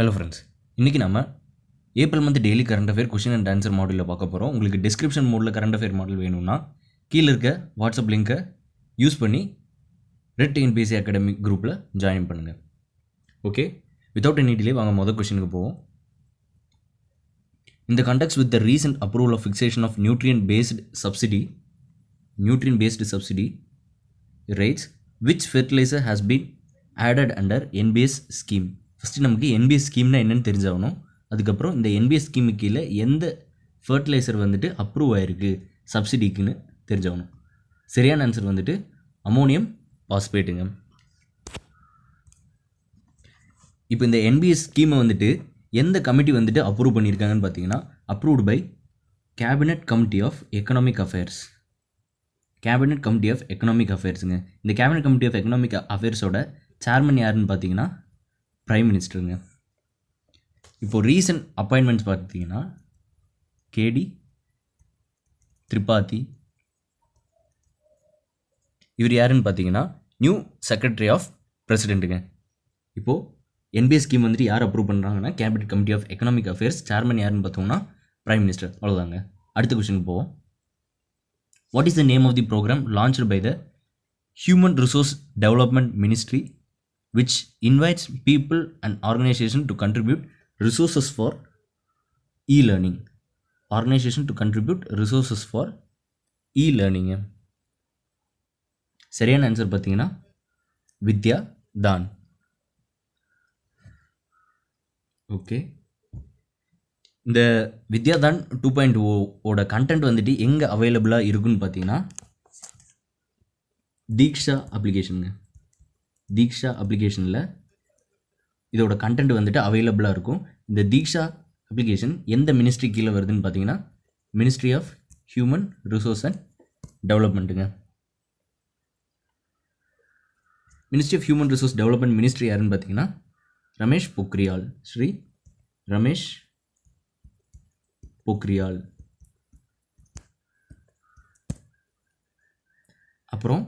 Hello friends இன்றைக்கி நம்ம April month daily current affair question and answer மாடலில் பார்க்க போகிறோம் உங்களுக்கு டிஸ்கிரிப்ஷன் மோடில் கரண்ட் அஃபேர் மாடல் வேணும்னா கீழே இருக்க வாட்ஸ்அப் லிங்க்கை யூஸ் பண்ணி ரெட் டிஎன்பிஎஸ்சி அகாடமிக் குரூப்பில் ஜாயின் பண்ணுங்கள் ஓகே வித்தவுட் எனி டிலே வாங்க மொதல் கொஷினுக்கு போவோம் இந்த conducts with the recent approval of fixation of nutrient based subsidy nutrient based subsidy rates which fertiliser has been added under NBS scheme first நமக்கு NBS ஸ்கீம்னா என்னென்னு தெரிஞ்சாகணும் அதுக்கப்புறம் இந்த என்பிஎஸ் ஸ்கீமு கீழே எந்த ஃபர்டிலைசர் வந்துட்டு அப்ரூவ் ஆகிருக்கு சப்சிடிக்குன்னு தெரிஞ்சாகணும் சரியான ஆன்சர் வந்துட்டு அமோனியம் பாஸ்பேட்டுங்க இப்போ இந்த என்பிஎஸ் ஸ்கீமை வந்துட்டு எந்த கமிட்டி வந்துட்டு அப்ரூவ் பண்ணியிருக்காங்கன்னு பார்த்தீங்கன்னா approved by cabinet committee of economic affairs cabinet committee of economic அஃபேர்ஸுங்க இந்த கேபினட் கமிட்டி ஆஃப் எக்கனாமிக் அஃபேர்ஸோட சேர்மன் யாருன்னு பார்த்தீங்கன்னா ப்ரைம் மினிஸ்டருங்க இப்போது ரீசன்ட் அப்பாயின்மெண்ட்ஸ் பார்த்தீங்கன்னா கேடி திரிபாதி இவர் யாருன்னு பார்த்தீங்கன்னா நியூ செக்ரட்டரி ஆஃப் பிரசிடெண்ட்டுங்க இப்போது என்பிஎஸ் ஸ்கீம் வந்துட்டு யார் அப்ரூவ் பண்ணுறாங்கன்னா cabinet committee of economic affairs chairman யாருன்னு பார்த்தோம்னா ப்ரைம் மினிஸ்டர் அவ்வளோதாங்க அடுத்த கொஸ்டின் போவோம் what is the name of the programme launch by the human resource development ministry which invites people and organization to contribute resources for e-learning organization to contribute resources for e-learning சரியான answer பார்த்தீங்கன்னா வித்யா Daan okay இந்த Vidyadaan two point ஓட content வந்துட்டு எங்கே அவைலபிளாக இருக்குன்னு பார்த்தீங்கன்னா தீக்ஷா அப்ளிகேஷனுங்க தீக்ஷா அப்ளிகேஷனில் இதோட கண்டென்ட் வந்துட்டு அவைலபிளாக இருக்கும் இந்த தீக்ஷா அப்ளிகேஷன் எந்த மினிஸ்ட்ரி கீழே வருதுன்னு பார்த்தீங்கன்னா ministry of human resource and டெவலப்மெண்ட்டுங்க ministry of human resource development ministry யாருன்னு பார்த்தீங்கன்னா ரமேஷ் பொக்ரியால் ஸ்ரீ ரமேஷ் பொக்ரியால் அப்புறம்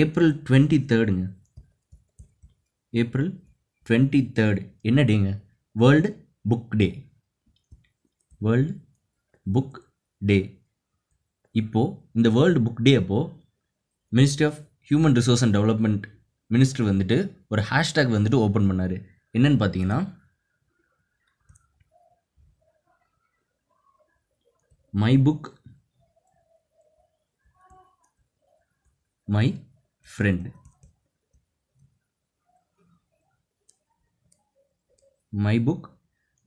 ஏப்ரல் டுவெண்ட்டி தேர்டுங்க ஏப்ரல் டுவெண்ட்டி தேர்டு என்ன டேங்க world book day world book day இப்போது இந்த வேர்ல்டு புக் டே அப்போது ministry of human resource and development minister வந்துட்டு ஒரு ஹேஷ்டேக் வந்துட்டு ஓப்பன் பண்ணார் என்னன்னு பார்த்தீங்கன்னா my book my friend my book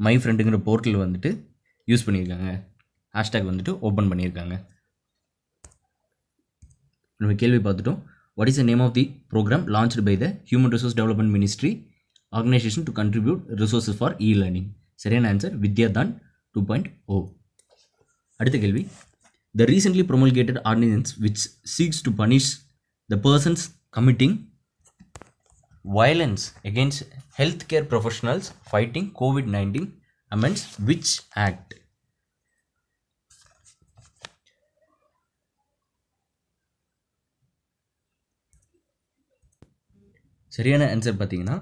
மை ஃப்ரெண்டுங்கிற போர்ட்டல் வந்துட்டு யூஸ் பண்ணியிருக்காங்க ஹேஷ்டேக் வந்துட்டு ஓப்பன் பண்ணியிருக்காங்க நம்ம கேள்வி பார்த்துட்டோம் what is the name of the programme launched by the human resource development ministry organisation to contribute resources for e learning சரியான answer Vidya Daan two point O அடுத்த கேள்வி the recently promulgated ordinance which seeks to punish the persons committing violence against healthcare professionals fighting COVID-19 amends which act? சரியான answer பார்த்தீங்கன்னா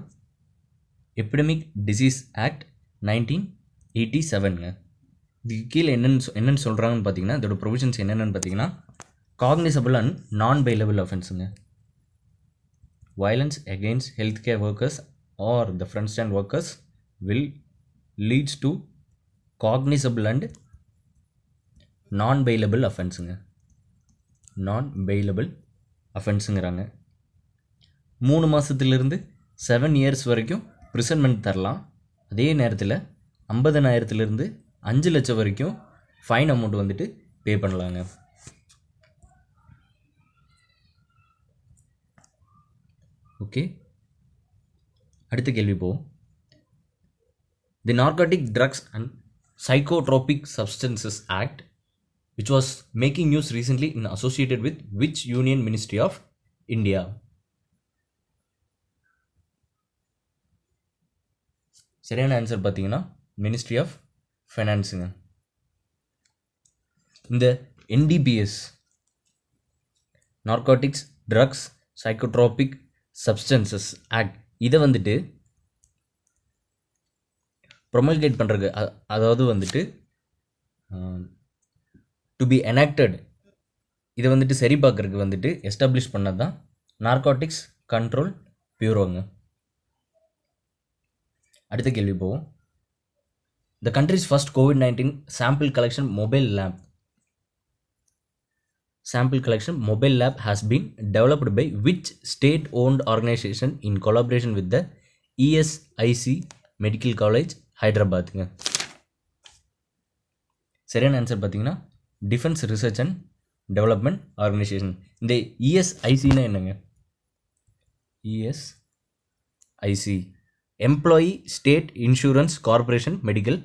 epidemic disease act nineteen eighty செவனுங்க இதுக்கு கீழே என்னென்னு என்னென்னு சொல்கிறாங்கன்னு பார்த்தீங்கன்னா இதோட ப்ரொவிஷன்ஸ் என்னென்னு பார்த்தீங்கன்னா காக்னிசபிள் அண்ட் நான் பைலபிள் அஃபென்ஸுங்க violence health care workers are the the frontline workers will leads to cognisable and non bailable அஃபென்ஸுங்க நான் பெயிலபிள் அஃபென்ஸுங்கிறாங்க மூணு மாதத்துலேருந்து செவன் இயர்ஸ் வரைக்கும் ப்ரிசன்மெண்ட் தரலாம் அதே நேரத்தில் ஐம்பதனாயிரத்துலேருந்து அஞ்சு லட்சம் வரைக்கும் ஃபைன் அமௌண்ட் வந்துட்டு பே பண்ணலாங்க ஓகே அடுத்த கேள்வி போவோம் the narcotic drugs and psychotropic substances act which was making news recently in associated with which union ministry of India சரியான ஆன்சர் பார்த்தீங்கன்னா மினிஸ்ட்ரி ஆஃப் ஃபைனான்ஸுங்க இந்த NDPS narcotics drugs psychotropic substances act இதை வந்துட்டு ப்ரொமல்கேட் பண்ணுறது அதாவது வந்துட்டு டு பி எனாக்டட் இதை வந்துட்டு சரி பார்க்குறதுக்கு வந்துட்டு எஸ்டாப்ளிஷ் பண்ணது தான் நார்காட்டிக்ஸ் கண்ட்ரோல் பியூரோங்க அடுத்த கேள்வி போவோம் the country's first COVID nineteen sample collection mobile lab sample collection mobile lab has been developed by which state owned organisation in collaboration with the ESIC medical college ஹைதராபாத்துங்க சரியான answer பார்த்தீங்கன்னா defence research and development organisation இந்த இஎஸ்ஐசின்னா e என்னங்க ESIC employee state insurance corporation medical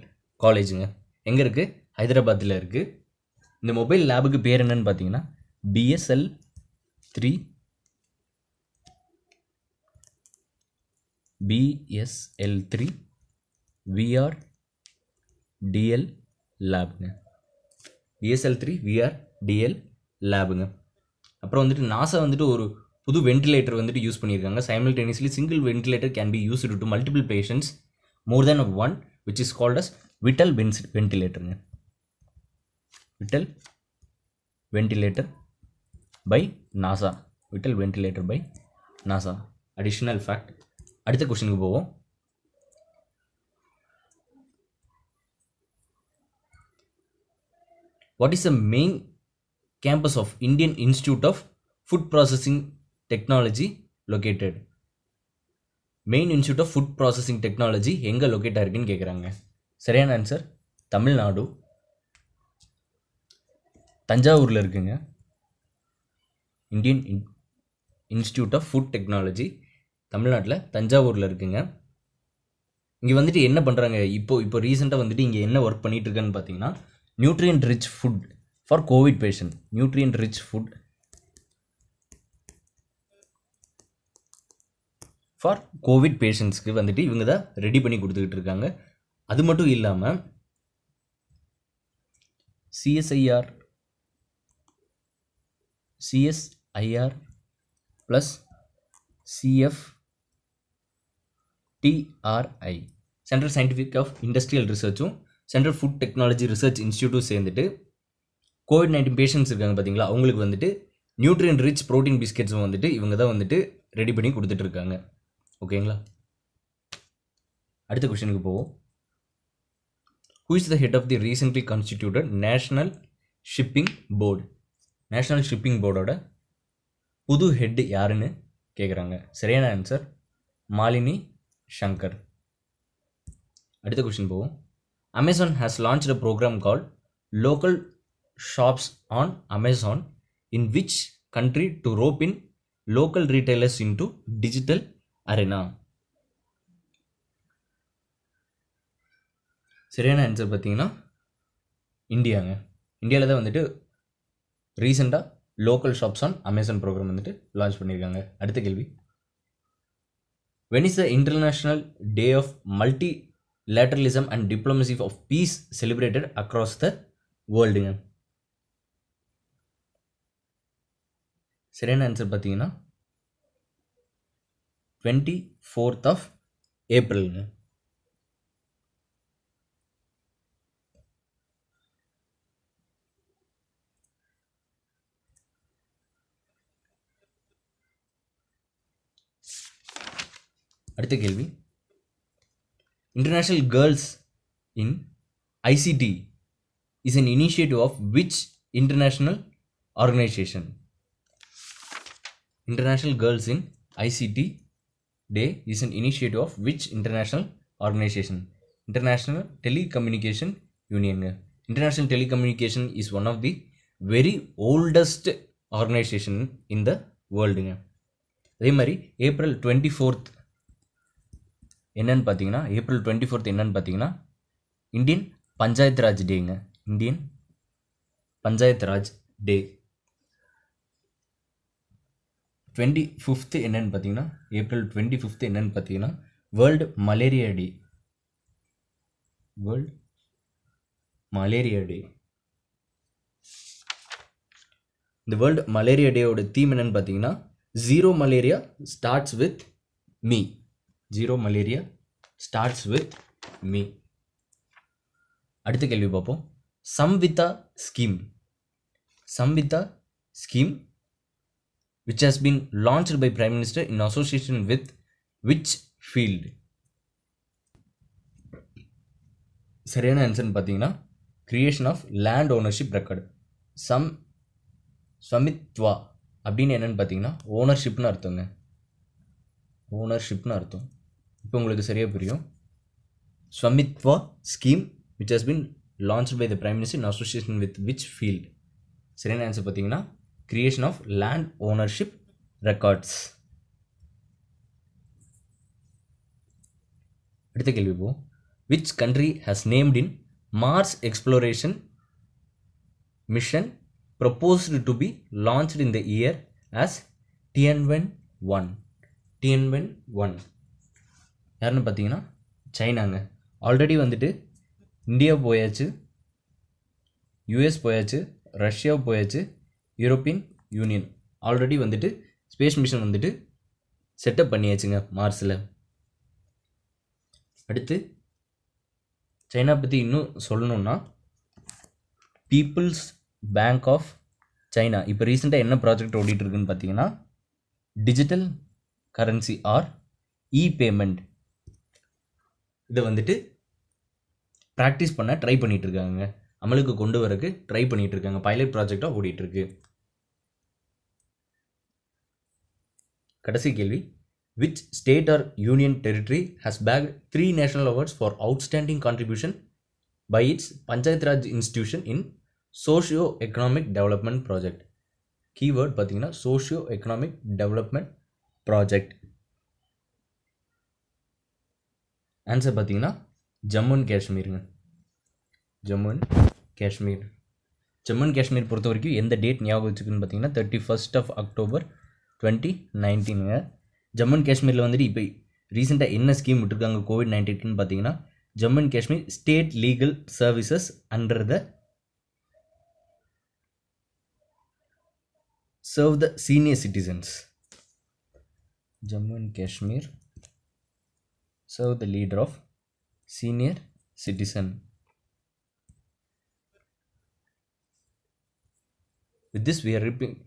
காலேஜுங்க எங்கே இருக்குது ஹைதராபாத்தில் இருக்குது இந்த மொபைல் லேபுக்கு பேர் என்னன்னு பார்த்தீங்கன்னா பிஎஸ்எல் த்ரீ பிஎஸ்எல் த்ரீ விஆர் டிஎல் லேபுங்க பிஎஸ்எல் த்ரீ விஆர் டிஎல் லேபுங்க அப்புறம் வந்துட்டு நாசா வந்துட்டு ஒரு புது வென்டிலேட்டர் வந்துட்டு யூஸ் பண்ணியிருக்காங்க simultaneously single ventilator can be used to multiple patients more than one which is called as vital vents வென்டிலேட்டருங்க vital ventilator by NASA vital ventilator by NASA additional fact அடுத்த கொஸ்டினுக்கு போவோம் what is the main campus of Indian Institute of Food Processing Technology located main institute of food processing technology எங்கே locate ஆகிருக்குன்னு கேட்குறாங்க சரியான answer Tamil Nadu தஞ்சாவூரில் இருக்குங்க Indian in institute of food technology தமிழ்நாட்டில் தஞ்சாவூரில் இருக்குங்க இங்கே வந்துட்டு என்ன பண்ணுறாங்க இப்போது இப்போ ரீசெண்டாக வந்துட்டு இங்கே என்ன ஒர்க் பண்ணிகிட்டு பார்த்தீங்கன்னா nutrient rich food for COVID patient nutrient rich food for COVID பேஷண்ட்ஸ்க்கு வந்துட்டு இவங்க தான் ரெடி பண்ணி கொடுத்துக்கிட்டு இருக்காங்க அது மட்டும் இல்லாமல் CSIR CSIR plus CF TRI central scientific of industrial ரிசர்ச்சும் சென்ட்ரல் ஃபுட் டெக்னாலஜி ரிசர்ச் இன்ஸ்டியூட்டும் சேர்ந்துட்டு கோவிட் நைன்டீன் பேஷண்ட்ஸ் இருக்காங்க பார்த்தீங்களா அவங்களுக்கு வந்துட்டு நியூட்ரியன் ரிச் ப்ரோட்டீன் பிஸ்கெட்ஸும் வந்துட்டு இவங்க தான் வந்துட்டு ரெடி பண்ணி கொடுத்துட்ருக்காங்க ஓகேங்களா அடுத்த கொஷனுக்கு போவோம் who is the head of the recently constituted national shipping board national shipping போர்டோட புது ஹெட்டு யாருன்னு கேட்குறாங்க சரியான ஆன்சர் மாலினி ஷங்கர் அடுத்த கொஷின் போவோம் Amazon has launch a programme call local shops on Amazon in which country to rope in local retailers in to digital arena சரியான answer பார்த்தீங்கன்னா இந்தியாங்க இந்தியாவில் தான் வந்துட்டு ரீசெண்டாக local shops on Amazon programme வந்துட்டு லான்ச் பண்ணியிருக்காங்க அடுத்த கேள்வி when is the international day of multilateralism and diplomacy of peace celebrated across the வேர்ல்டுங்க சரியான ஆன்சர் பார்த்தீங்கன்னா டுவெண்ட்டி ஃபோர்த் ஆஃப் ஏப்ரலுங்க அடுத்த கேள்வி international girls in ICT is an initiative of which international organisation international girls in ICT day is an initiative of which international organisation international telecommunication யூனியனுங்க international telecommunication is one of the very oldest organisation இந்த வேர்ல்டுங்க அதே மாதிரி April twenty fourth என்னென்னு பார்த்தீங்கன்னா April twenty fourth என்னென்னு பார்த்தீங்கன்னா Indian panchayat raj டேங்க Indian panchayat raj day twenty fifth என்னென்னு பார்த்தீங்கன்னா ஏப்ரல் டுவெண்ட்டி ஃபிஃப்த்து என்னென்னு பார்த்தீங்கன்னா world malaria day world malaria day world வேர்ல்டு மலேரியா டேவோட தீம் என்னென்னு பார்த்தீங்கன்னா zero malaria starts with me zero malaria starts with me அடுத்த கேள்வி பார்ப்போம் Samvida scheme Samvida scheme which has been launched by prime minister in association with which field சரியான ஆன்சர்னு பார்த்தீங்கன்னா creation of land ownership record சம் சமித்வா அப்படின்னு என்னென்னு பார்த்தீங்கன்னா ஓனர்ஷிப்னு அர்த்தங்க ஓனர்ஷிப்னு அர்த்தம் இப்போ உங்களுக்கு சரியாக புரியும் Swamitva scheme which has been launch by the prime minister in association with which field சரியான ஆன்சர் பார்த்தீங்கன்னா creation of land ownership records அடுத்த கேள்வி போ which country has named in Mars exploration mission proposed to be launched in the year as Tianwen one Tianwen one யாருன்னு பார்த்தீங்கன்னா சைனாங்க already வந்துட்டு India போயாச்சு யுஎஸ் போயாச்சு ரஷ்யா போயாச்சு யூரோப்பியன் யூனியன் ஆல்ரெடி வந்துட்டு ஸ்பேஸ் மிஷன் வந்துட்டு செட்டப் பண்ணியாச்சுங்க மார்ஸில் அடுத்து சைனா பற்றி இன்னும் சொல்லணுன்னா பீப்புள்ஸ் பேங்க் ஆஃப் சைனா இப்போ ரீசெண்டாக என்ன ப்ராஜெக்ட் ஓடிட்டுருக்குன்னு பார்த்தீங்கன்னா digital currency or e payment இதை வந்துட்டு ப்ராக்டிஸ் பண்ண ட்ரை இருக்காங்க அமலுக்கு கொண்டு வரக்கு ட்ரை இருக்காங்க பைலட் ப்ராஜெக்டாக ஓடிட்டுருக்கு கடைசி கேள்வி which state or union territory has bag three national awards for outstanding contribution by its panchayat raj institution in socio economic development project keyword பார்த்தீங்கன்னா சோஷியோ எக்கனாமிக் டெவலப்மெண்ட் ப்ராஜெக்ட் ஆன்சர் பார்த்தீங்கன்னா ஜம்மு அண்ட் காஷ்மீருங்க ஜம்மு அண்ட் காஷ்மீர் ஜம்மு அண்ட் காஷ்மீர் பொறுத்த வரைக்கும் எந்த டேட் ஞாபகம் வச்சுக்குன்னு பார்த்தீங்கன்னா thirty first of October twenty நைன்டீனுங்க ஜம்மு அண்ட் காஷ்மீரில் வந்துட்டு இப்போ ரீசெண்டாக என்ன ஸ்கீம் விட்டுருக்காங்க கோவிட் நைன்டீன்னு பார்த்தீங்கன்னா Jammu and Kashmir state legal services under the serve the senior citizens Jammu and Kashmir serve the leader of senior citizen. With this we are